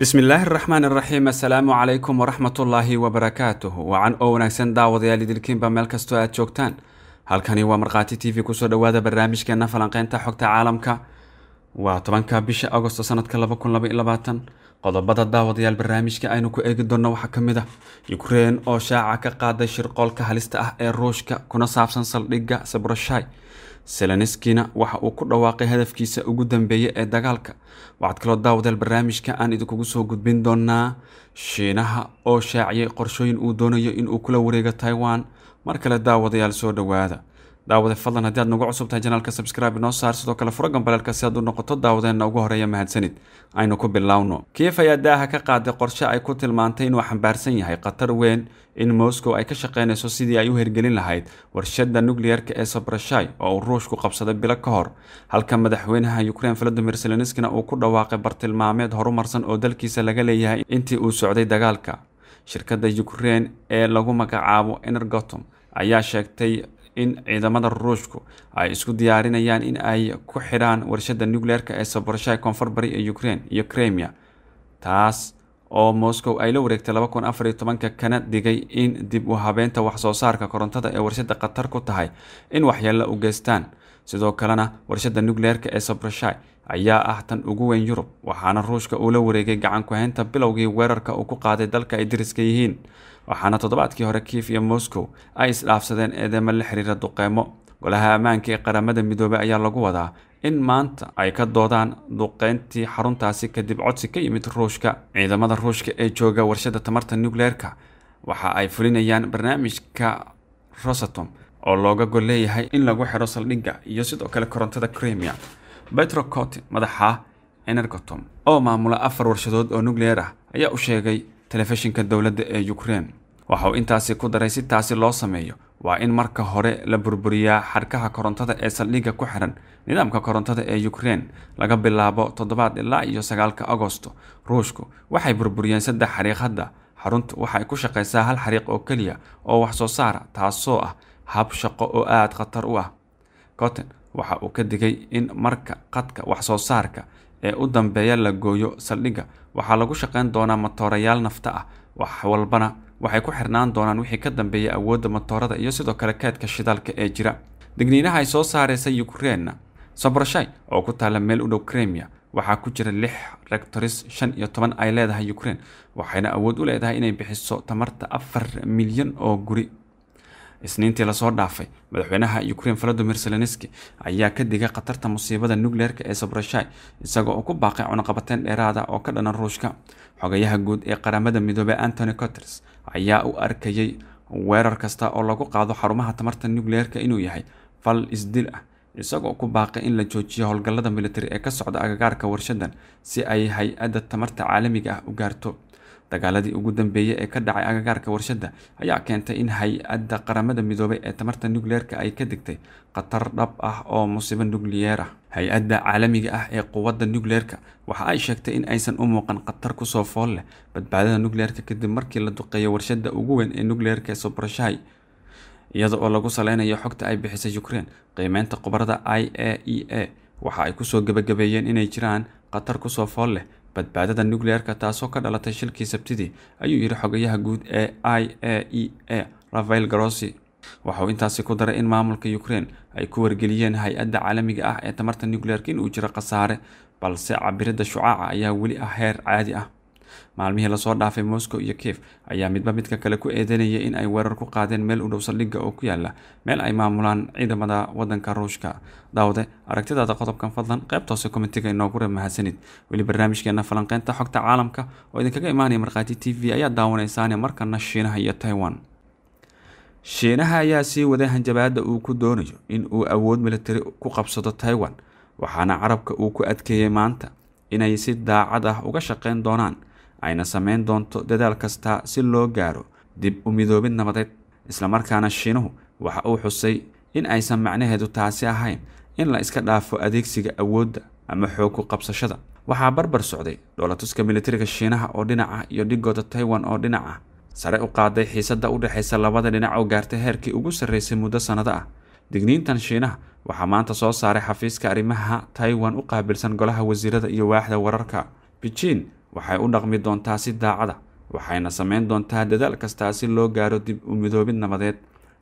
bismillaahi raxmaan iraxiim assalaamu calaykum waraxmatullaahi wabarakaatuh wacan oo wanaagsan daawadayaal idilkiinba meel kastoo aad joogtaan halkani waa markhaati t v kusoo dhowaada barnaamijkeena falanqeynta xogta caalamka waa tobanka bisha agosto sanadka laba kun laba iyo labaatan qodobada daawadayaal barnaamijka aynu ku eegi doonno waxaa ka mid ah yukrain oo shaaca ka qaaday shirqoolka halista ah ee ruushka kuna saabsan saldhigga sabroshai seleniskina waxa uu ku dhawaaqay hadafkiisa ugu dambeeya ee dagaalka waxaad kaloo daawadayaal barnaamijka aan idinkugu soo gudbin doonaa shiinaha oo shaaciyay qorshooyin uu doonayo inuu kula wareego taiwan mar kale daawadayaal soo dhowaada daawade fadlan haddii aad nagu cusub tahay janaalka sabskraibe noo saar sidoo kale furo gambaleelka si aad u noqoto daawadeenna ugu horreeya mahadsanid aynu ku bilowno kiif ayaa daaha ka qaaday qorshe ay ku tilmaantay inuu xambaarsan yahay khatar weyn in moscow ay ka shaqaynayso sidii ay u hirgelin lahayd warshadda nucleer ee sabrashai oo uu ruushku qabsaday bilo ka hor halka madaxweynaha ukrein volodimir selenskina uu ku dhawaaqay bartilmaameed horumarsan oo dalkiisa laga leeyahay intii uu socday dagaalka shirkadda ukrein ee lagu magacaabo energotom ayaa sheegtay in ciidamada ruushku ay isku diyaarinayaan in ay ku xidhaan warshadda nucleerka ee sabarashada koonfur bari ee ukrein iyo kremia taas oo moscow ay la wareegtay laba kun afar iyo tobanka kana digay in dib u habeynta wax soo saarka korontada ee warshadda khatar ku tahay in waxyeello u geystaan sidoo kalena warshadda nukleerka ee sabrashai ayaa ah tan ugu weyn yurub waxaana ruushka uu la wareegay gacan ku-haynta bilowgii weerarka uu ku qaaday dalka ay diriska yihiin waxaana toddobaadkii hore kiif iyo moscow ay isdhaafsadeen eedeemo la xiriira duqeymo golaha ammaanka ee qaramada midoobey ayaa lagu wadaa in maanta ay ka doodaan duqeyntii xaruntaasi kadib codsi ka yimid ruushka ciidamada ruushka ee jooga warshadda tamarta nukleerka waxa ay fulinayaan barnaamijka rosatom oo looga gol leeyahay in lagu xiro saldhigga iyo sidoo kale korontada crimia betro cotin madaxa energotom oo maamula afar warshadood oo nucleer ah ayaa u sheegay telefishinka dowladda ee ukrein waxa intaasi ku daray si taasi loo sameeyo waa in marka hore la burburiyaa xadhkaha korontada ee saldhigga ku xihan nidaamka korontada ee ukrein laga bilaabo toddobaad ilaa iyo sagaalka agoosto ruushku waxay burburiyeen saddex xariiq xaruntu waxay ku shaqaysaa hal xariiq oo keliya oo wax soo saara taasoo ah hab shaqo oo aada khatar u ah cotton waxa uu ka digay in marka qadka wax soo saarka ee u dambeeya la gooyo saldhigga waxaa lagu shaqayn doonaa matoorayaal nafta ah wax walbana waxay ku xirnaan doonaan wixii ka dambeeya awoodda matoorada iyo sidoo kale kaadka shidaalka ee jira digniinaha ay soo saareysa yukreinna sabrashay oo ku taalla meel u dhow kremia waxaa ku jira lix rectoris shan iyo toban ay leedahay ukraine waxayna awood u leedahay inay bixiso tamarta afar milyan oo guri isniintii lasoo dhaafay madaxweynaha ukrein volodimir zelenski ayaa ka digay khatarta musiibada nukleerka ee sabrashai isaga oo ku baaqay cunaqabateyn dheeraada oo ka dhanan ruushka xogayaha guud ee qaramada midoobey antony cotters ayaa u arkayay weerar kasta oo lagu qaado xarumaha tamarta nukleerka inuu yahay fal isdil ah isagoo ku baaqay in la joojiyo howlgallada militari ee ka socda agagaarka warshadan si ay hay-adda tamarta caalamiga ah u gaarto dagaaladii ugu dambeeyey ee ka dhacay agagaarka warshadda ayaa keentay in hay-adda qaramada midoobay ee tamarta nukliyeerka ay ka degtay khatar dhab ah oo musibo nukliyeer ah hay-adda caalamiga ah ee quwadda nukliyeerka waxa ay sheegtay in aysan u muuqan khatar kusoo fool leh badbaadada nukliyeerka kadib markii la duqeeyo warshadda ugu weyn ee nukliyeerka ee soboroshahay iyada oo lagu salaynayo xogta ay bixisay ukrein qiimeynta khubarada i a e a waxa ay kusoo gebagabeeyeen inay jiraan khatar kusoo fool leh badbaadada nukleerka taasoo ka dhalatay shilkii sabtidii ayuu yidhi xogayaha guud ee i a e a rafael garosi waxa intaasi ku daray in maamulka ukraine ay ku wargeliyeen hay-adda caalamiga ah ee tamarta nukleerka in uu jiro khasaare balse cabiridda shucaaca ayaa weli ah heer caadi ah maalmihii lasoo dhaafay moscow iyo kiev ayaa midba midka kale ku eedeynaya in ay weerar ku qaadeen meel u dhow saldhigga oo ku yaala meel ay maamulaan ciidamada wadanka ruushka daawade aragtidaada qodobkan fadlan qeybta hoose komitiga inoogu ree mahadsanid weli barnaamijkeenna falanqeynta xogta caalamka oo idinkaga imaanaya markhaati t v ayaa daawanaysaane markana shiinaha iyo taiwan shiinaha ayaa sii waday hanjabaada uu ku doonayo in uu awood milatari ku qabsado taiwan waxaana carabka uu ku adkeeyey maanta inay si daacad ah uga shaqeyn doonaan ayna sameyn doonto dadaal kasta si loo gaaro dib u midoobid nabadeed islamarkaana shiinuhu waxa uu xusay in aysan macnaheedu taasi ahayn in la iska dhaafo adeegsiga awoodda ama xoog ku qabsashada waxaa barbar socday dhoolatuska militariga shiinaha oo dhinac ah iyo dhiggooda taiwan oo dhinac ah sare u qaaday xiisadda u dhexaysa labada dhinac oo gaartay heerkii ugu sarraysay muddo sannado ah digniintan shiinaha waxaa maanta soo saaray xafiiska arrimaha taiwan u qaabilsan golaha wasiirada iyo waaxda wararka bijiin waxay u dhaqmi doontaa si daacada ah, waxayna samayn doontaa dadaal kastaa si loo gaaro dib u midoobid nabadeed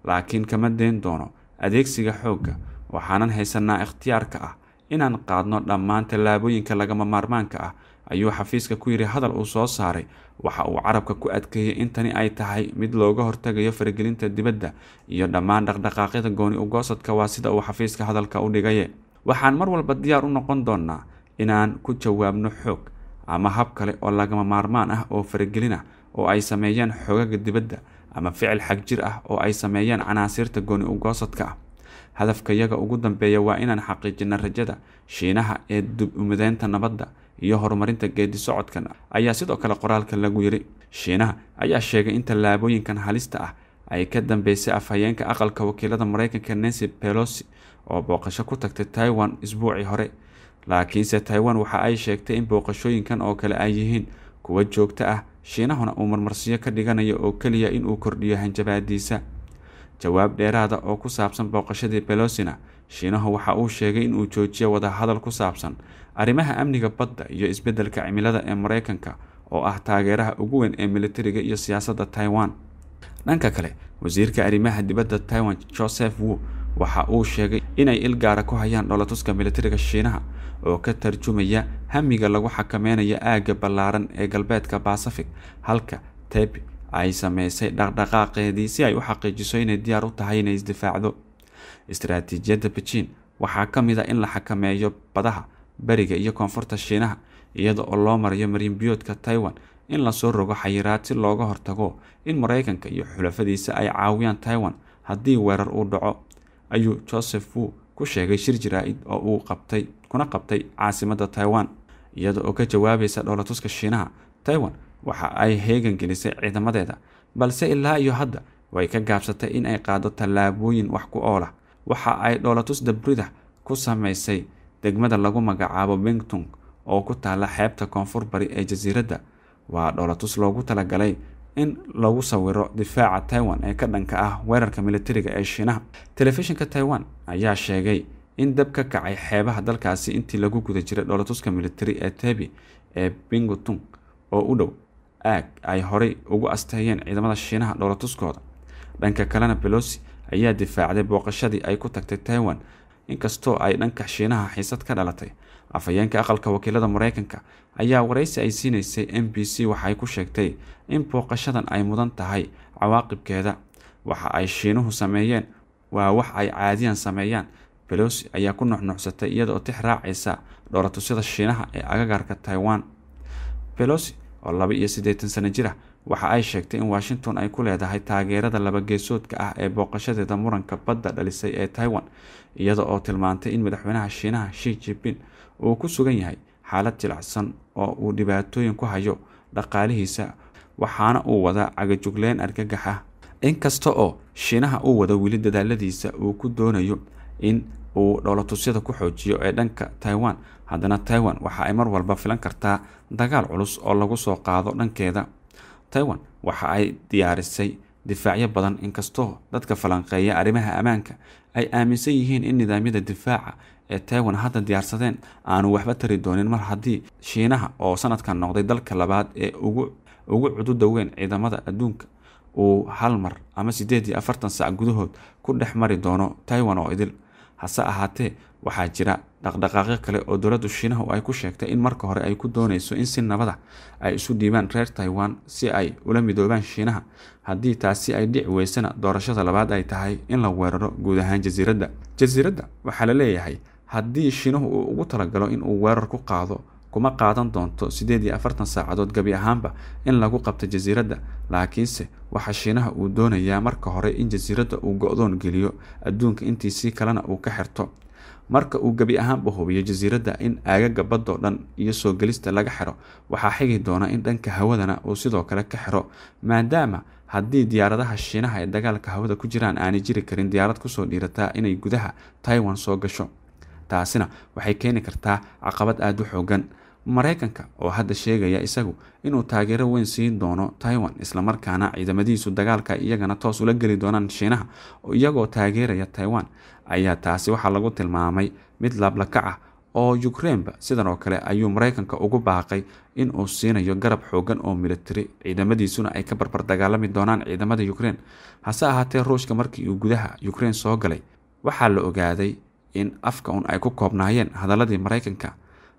laakiin kama dayn doono adeegsiga xoogga waxaanan haysanaa ikhtiyaarka ah inaan qaadno dhammaan tallaabooyinka lagama maarmaanka ah ayuu xafiiska ku yidhi hadal uu soo saaray waxa uu carabka ku adkeeyey intani ay tahay mid looga hortagayo faragelinta dibadda iyo dhammaan dhaqdhaqaaqyada gooni ugoosadka waa sida uu xafiiska hadalka u dhigaye waxaan mar walba diyaar u noqon doonnaa inaan ku jawaabno xoog ama hab kale oo lagama maarmaan ah oo faragelin ah oo ay sameeyaan xoogaga dibadda ama ficil xagjir ah oo ay sameeyaan canaasiirta gooni ugoosadka ah hadafka yaga ugu dambeeya waa inaan xaqiijina rajada shiinaha ee dib umideynta nabadda iyo horumarinta geedi socodkan ayaa sidoo kale qoraalka lagu yiri shiinaha ayaa sheegay in tallaabooyinkan halista ah ay ka dambeysay afhayeenka aqalka wakiilada mareykanka nancy pelosi oo booqasho ku tagtay taiwan isbuucii hore laakiinse taiwan waxa ay sheegtay in booqashooyinkan oo kale ay yihiin kuwo joogto ah shiinahuna uu marmarsiyo ka dhiganayo oo keliya inuu kordhiyo hanjabaadiisa jawaab dheeraada oo ku saabsan booqashadii belosina shiinahu waxa uu sheegay inuu joojiyo wadahadal ku saabsan arrimaha amniga badda iyo isbeddelka cimilada ee maraykanka oo ah taageeraha ugu weyn ee milatariga iyo siyaasadda taiwan dhanka kale wasiirka arrimaha dibadda taiwan joseph wo waxa uu sheegay inay ilgaara ku hayaan dholatuska milatariga shiinaha oo ka tarjumaya hamiga lagu xakameynayo aagga ballaaran ee galbeedka basafig halka tebi ay samaysay dhaqdhaqaaqeedii si ay u xaqiijiso inay diyaar u tahay inay isdifaacdo istaraatiijiyadda bijiin waxaa ka mid a ah in la xakameeyo badaha beriga iyo koonfurta shiinaha iyada oo loo marayo mariinbiyoodka taiwan in lasoo rogo xayiraad si looga hortago in maraykanka iyo xulafadiisa ay caawiyaan taiwan haddii weerar uu dhaco ayuu joseph wu ku sheegay shir jiraa-id oo uu qabtay kuna qabtay caasimadda taiwan iyada oo ka jawaabaysa dhoolatuska shiinaha taiwan waxa ay heegan gelisay ciidamadeeda balse ilaa iyo hadda way ka gaabsatay in ay qaado tallaabooyin wax ku oola ah. waxa ay dhoolatus dabrida ku samaysay degmada lagu magacaabo bingtung oo ku taalla xeebta koonfur bari ee jasiiradda waa dhoolatus loogu talagalay in lagu sawiro difaaca taiwan ee ka dhanka ah weerarka militariga ee shiinaha telefishinka taiwan ayaa sheegay in dab ka kacay xeebaha dalkaasi intii lagu guda jiray dhoolatuska militari ee tebi ee bingutung oo u dhow aag ay horay ugu asteeyeen ciidamada shiinaha dhoolatuskooda dhanka kalena belosi ayaa difaacday booqashadii ay ku tagtay taiwan inkastoo ay dhanka shiinaha xiisad ka dhalatay afhayeenka aqalka wakiilada maraykanka ayaa waraysi ay siinaysay m b c waxay ku sheegtay in booqashadan ay mudan tahay cawaaqibkeeda waxa ay shiinuhu sameeyeen waa wax ay caadiyan sameeyaan belosi ayaa ku nuxnuxsatay iyada tix raacaysa dhooratusyada shiinaha ee agagaarka taiwan belosi oo laba iyo siddeetan sano jir ah waxa ay sheegtay in washington ay ku leedahay taageerada labageesoodka ah ee booqashadeeda muranka badda dhalisay ee taiwan iyada oo tilmaantay in madaxweynaha shiinaha shi jibin uu ku sugan yahay xaalad jilacsan oo uu dhibaatooyin ku hayo dhaqaalihiisa waxaana uu wadaa cagajugleyn argagax ah inkasta oo shiinaha uu wado weli dadaaladiisa uu ku doonayo in uu dhowlatusyada ku xoojiyo ee dhanka taiwan haddana taiwan waxa ay mar walba filan kartaa dagaal culus oo lagu soo qaado dhankeeda taiwan waxa ay diyaarisay difaacyo badan inkastoo dadka falanqeeya arrimaha ammaanka ay aaminsan yihiin in nidaamyada difaaca ee taiwan hadda diyaarsadeen aanu waxba tari doonin mar haddii shiinaha oo sanadkan noqday dalka labaad ee ugu cududa weyn ciidamada adduunka uu hal mar ama siddeed iyo afartan saac gudahood ku dhex mari doono taiwan oo idil hase ahaatee waxaa jira dhaqdhaqaaqyo kale oo dowladda shiinahu ay ku sheegtay in marka hore ay ku doonayso in si nabada ay isu dhiibaan reer taiwan si ay ula midoobaan shiinaha haddii taasi ay dhici weysana doorashada labaad ay tahay in la weeraro guud ahaan jasiiradda jasiiradda waxaa la leeyahay haddii shiinuhu uu ugu talagalo in uu weerar ku qaado kuma qaadan doonto siddeed iyo afartan saacadood gebi ahaanba in lagu qabto jasiiradda laakiinse waxa shiinaha uu doonayaa marka hore in jasiiradda uu go-doon geliyo adduunka intiisii kalena uu ka xirto marka uu gebi ahaanba hubiyo jasiiradda in aagaga baddoo dhan iyo soo gelista laga xiro waxaa xigi doona in dhanka hawadana uu sidoo kale ka xiro maadaama haddii diyaaradaha shiinaha ee dagaalka hawada ku jiraan aanay jiri karin diyaarad kusoo dhiirataa inay gudaha taiwan soo gasho taasina waxay keeni kartaa caqabad aada u xoogan maraykanka oo hadda sheegaya isagu inuu taageero weyn siin doono taiwan islamarkaana ciidamadiisu dagaalka iyagana toos ula geli doonaan shiinaha iyagoo taageeraya taiwan ayaa taasi waxaa lagu tilmaamay mid laablakac ah oo yukreinba sidan oo kale ayuu maraykanka ugu baaqay in uu siinayo garab xoogan oo militari ciidamadiisuna ay ka barbar dagaalami doonaan ciidamada yukrein hase ahaatee ruushka markii uu gudaha yukrein soo galay waxaa la ogaaday in afka un ay ku koobnaayeen hadalladii maraykanka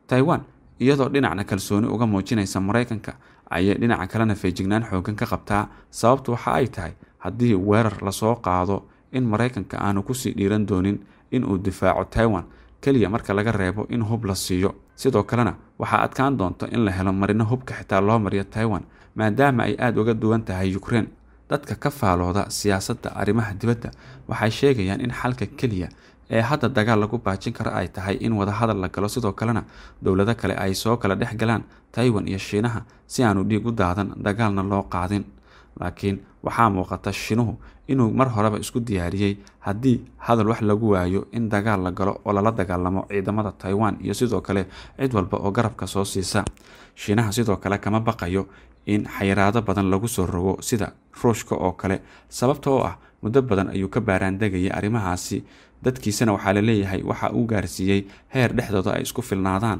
taiwan iyadoo dhinacna kalsooni uga muujinaysa maraykanka ayay dhinaca kalena feejignaan xooggan ka qabtaa sababtu waxa ay tahay haddii weerar lasoo qaado in maraykanka aanu kusii dhiiran doonin in uu difaaco taiwan keliya marka laga reebo in hub la siiyo sidoo kalena waxaa adkaan doonta in la helo marino hubka xitaa loo mariyo taiwan maadaama ay aada uga duwan tahay ukrein dadka ka faalooda siyaasadda arrimaha dibadda waxay sheegayaan in xalka keliya ee hadda dagaal lagu baajin karo ay tahay in wadahadal la galo sidoo kalena dowlado kale ay soo kala dhex galaan taiwan iyo shiinaha si aanu dhiig u daadan dagaalna loo qaadin laakiin waxaa muuqata shinuhu inuu mar horeba isku diyaariyey haddii hadal wax lagu waayo in dagaal la galo oo lala dagaalamo ciidamada taiwan iyo sidoo kale cid walba oo garabka soo siisa shiinaha sidoo kale kama baqayo in xayiraado badan lagu soo rogo sida ruushka oo kale sababta oo ah muddo badan ayuu ka baaraandegayay arrimahaasi dadkiisana waxaa la leeyahay waxa uu gaarsiiyey heer dhexdooda ay isku filnaadaan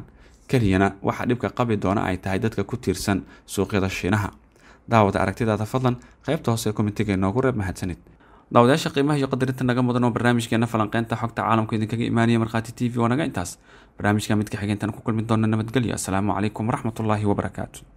keliyana waxa dhibka qabi doona ay tahay dadka ku tiirsan suuqyada shiinaha daawada aragtidaada fadlan qaybta hoose ee komitiga inoogu reeb mahadsanid daawadayaasha qiimaha iyo qadarinta naga mudan oo barnaamijkeena falanqeynta xogta caalamku idinkaga imaanaya markhaati t v waa naga intaas barnaamijka midka xigeentan ku kulmi doona nabadgelyo assalaamu calaykum waraxmatullaahi wabarakaatu